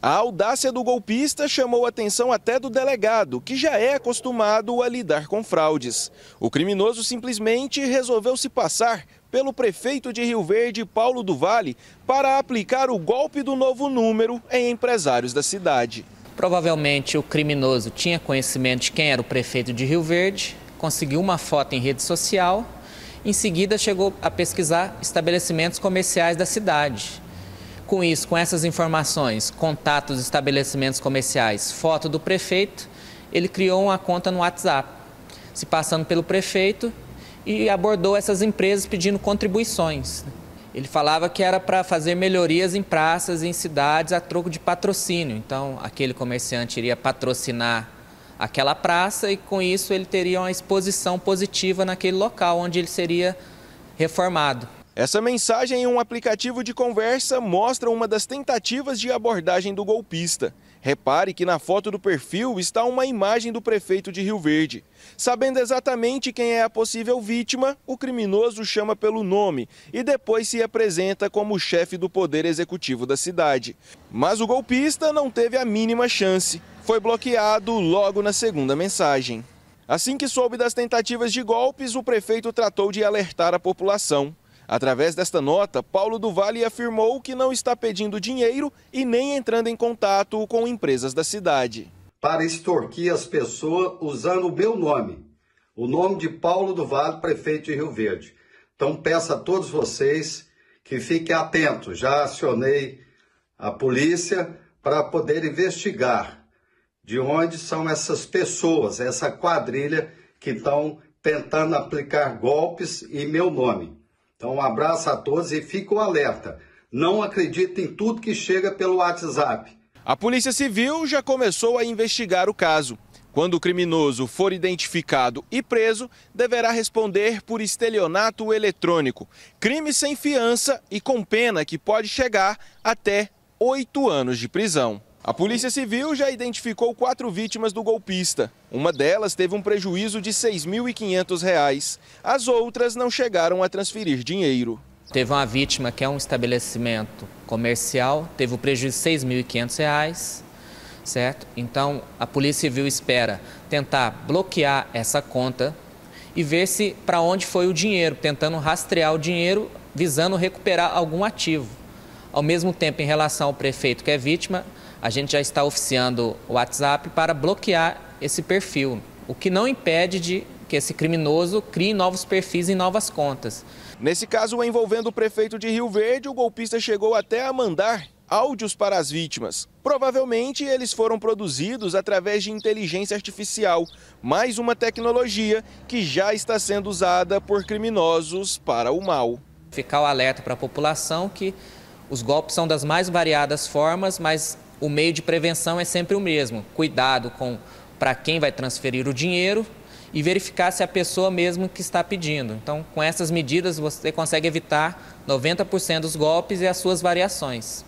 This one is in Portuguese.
A audácia do golpista chamou a atenção até do delegado, que já é acostumado a lidar com fraudes. O criminoso simplesmente resolveu se passar pelo prefeito de Rio Verde, Paulo do Vale, para aplicar o golpe do novo número em empresários da cidade. Provavelmente o criminoso tinha conhecimento de quem era o prefeito de Rio Verde, conseguiu uma foto em rede social, em seguida chegou a pesquisar estabelecimentos comerciais da cidade com isso, com essas informações, contatos dos estabelecimentos comerciais, foto do prefeito, ele criou uma conta no WhatsApp, se passando pelo prefeito e abordou essas empresas pedindo contribuições. Ele falava que era para fazer melhorias em praças e em cidades a troco de patrocínio. Então, aquele comerciante iria patrocinar aquela praça e com isso ele teria uma exposição positiva naquele local onde ele seria reformado. Essa mensagem em um aplicativo de conversa mostra uma das tentativas de abordagem do golpista. Repare que na foto do perfil está uma imagem do prefeito de Rio Verde. Sabendo exatamente quem é a possível vítima, o criminoso chama pelo nome e depois se apresenta como chefe do poder executivo da cidade. Mas o golpista não teve a mínima chance. Foi bloqueado logo na segunda mensagem. Assim que soube das tentativas de golpes, o prefeito tratou de alertar a população. Através desta nota, Paulo do afirmou que não está pedindo dinheiro e nem entrando em contato com empresas da cidade. Para extorquir as pessoas usando o meu nome, o nome de Paulo do prefeito de Rio Verde. Então peço a todos vocês que fiquem atentos. Já acionei a polícia para poder investigar de onde são essas pessoas, essa quadrilha que estão tentando aplicar golpes em meu nome. Então, um abraço a todos e fique alerta. Não acreditem em tudo que chega pelo WhatsApp. A Polícia Civil já começou a investigar o caso. Quando o criminoso for identificado e preso, deverá responder por estelionato eletrônico, crime sem fiança e com pena que pode chegar até oito anos de prisão. A Polícia Civil já identificou quatro vítimas do golpista. Uma delas teve um prejuízo de R$ 6.500. As outras não chegaram a transferir dinheiro. Teve uma vítima que é um estabelecimento comercial, teve o prejuízo de R$ 6.500, certo? Então, a Polícia Civil espera tentar bloquear essa conta e ver se para onde foi o dinheiro, tentando rastrear o dinheiro, visando recuperar algum ativo. Ao mesmo tempo, em relação ao prefeito que é vítima, a gente já está oficiando o WhatsApp para bloquear esse perfil, o que não impede de que esse criminoso crie novos perfis e novas contas. Nesse caso é envolvendo o prefeito de Rio Verde, o golpista chegou até a mandar áudios para as vítimas. Provavelmente eles foram produzidos através de inteligência artificial, mais uma tecnologia que já está sendo usada por criminosos para o mal. Ficar o alerta para a população que os golpes são das mais variadas formas, mas o meio de prevenção é sempre o mesmo: cuidado com para quem vai transferir o dinheiro e verificar se é a pessoa mesmo que está pedindo. Então, com essas medidas, você consegue evitar 90% dos golpes e as suas variações.